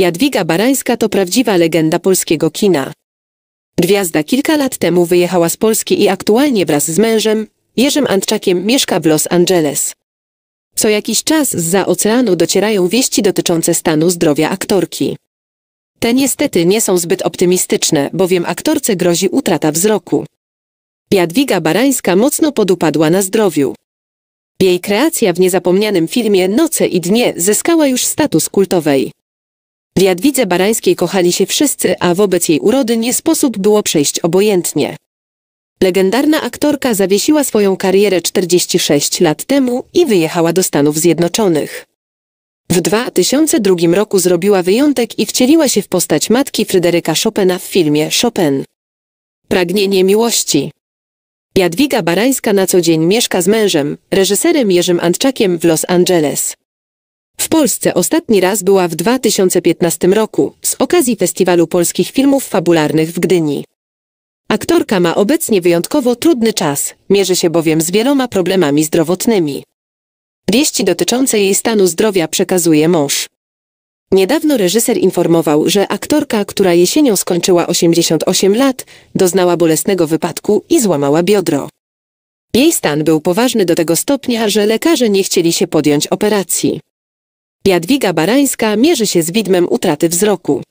Jadwiga Barańska to prawdziwa legenda polskiego kina. Gwiazda kilka lat temu wyjechała z Polski i aktualnie wraz z mężem, Jerzym Antczakiem, mieszka w Los Angeles. Co jakiś czas zza oceanu docierają wieści dotyczące stanu zdrowia aktorki. Te niestety nie są zbyt optymistyczne, bowiem aktorce grozi utrata wzroku. Jadwiga Barańska mocno podupadła na zdrowiu. Jej kreacja w niezapomnianym filmie Noce i Dnie zyskała już status kultowej. W Jadwidze Barańskiej kochali się wszyscy, a wobec jej urody nie sposób było przejść obojętnie. Legendarna aktorka zawiesiła swoją karierę 46 lat temu i wyjechała do Stanów Zjednoczonych. W 2002 roku zrobiła wyjątek i wcieliła się w postać matki Fryderyka Chopina w filmie Chopin. Pragnienie miłości. Jadwiga Barańska na co dzień mieszka z mężem, reżyserem Jerzym Antczakiem w Los Angeles. W Polsce ostatni raz była w 2015 roku z okazji Festiwalu Polskich Filmów Fabularnych w Gdyni. Aktorka ma obecnie wyjątkowo trudny czas, mierzy się bowiem z wieloma problemami zdrowotnymi. Wieści dotyczące jej stanu zdrowia przekazuje mąż. Niedawno reżyser informował, że aktorka, która jesienią skończyła 88 lat, doznała bolesnego wypadku i złamała biodro. Jej stan był poważny do tego stopnia, że lekarze nie chcieli się podjąć operacji. Jadwiga Barańska mierzy się z widmem utraty wzroku.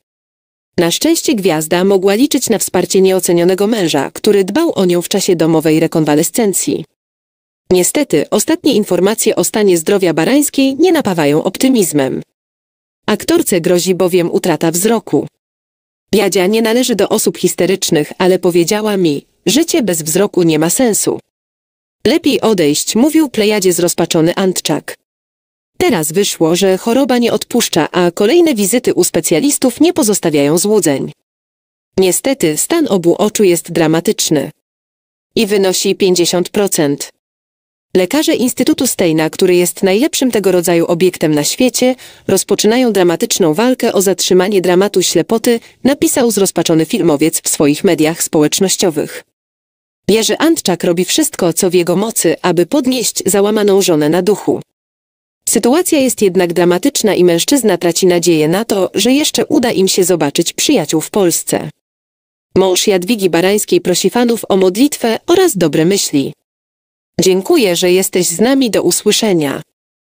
Na szczęście gwiazda mogła liczyć na wsparcie nieocenionego męża, który dbał o nią w czasie domowej rekonwalescencji. Niestety, ostatnie informacje o stanie zdrowia Barańskiej nie napawają optymizmem. Aktorce grozi bowiem utrata wzroku. Biadzia nie należy do osób histerycznych, ale powiedziała mi, życie bez wzroku nie ma sensu. Lepiej odejść, mówił plejadzie zrozpaczony Antczak. Teraz wyszło, że choroba nie odpuszcza, a kolejne wizyty u specjalistów nie pozostawiają złudzeń. Niestety stan obu oczu jest dramatyczny. I wynosi 50%. Lekarze Instytutu Steina, który jest najlepszym tego rodzaju obiektem na świecie, rozpoczynają dramatyczną walkę o zatrzymanie dramatu ślepoty, napisał zrozpaczony filmowiec w swoich mediach społecznościowych. Jerzy Antczak robi wszystko, co w jego mocy, aby podnieść załamaną żonę na duchu. Sytuacja jest jednak dramatyczna i mężczyzna traci nadzieję na to, że jeszcze uda im się zobaczyć przyjaciół w Polsce. Mąż Jadwigi Barańskiej prosi fanów o modlitwę oraz dobre myśli. Dziękuję, że jesteś z nami do usłyszenia.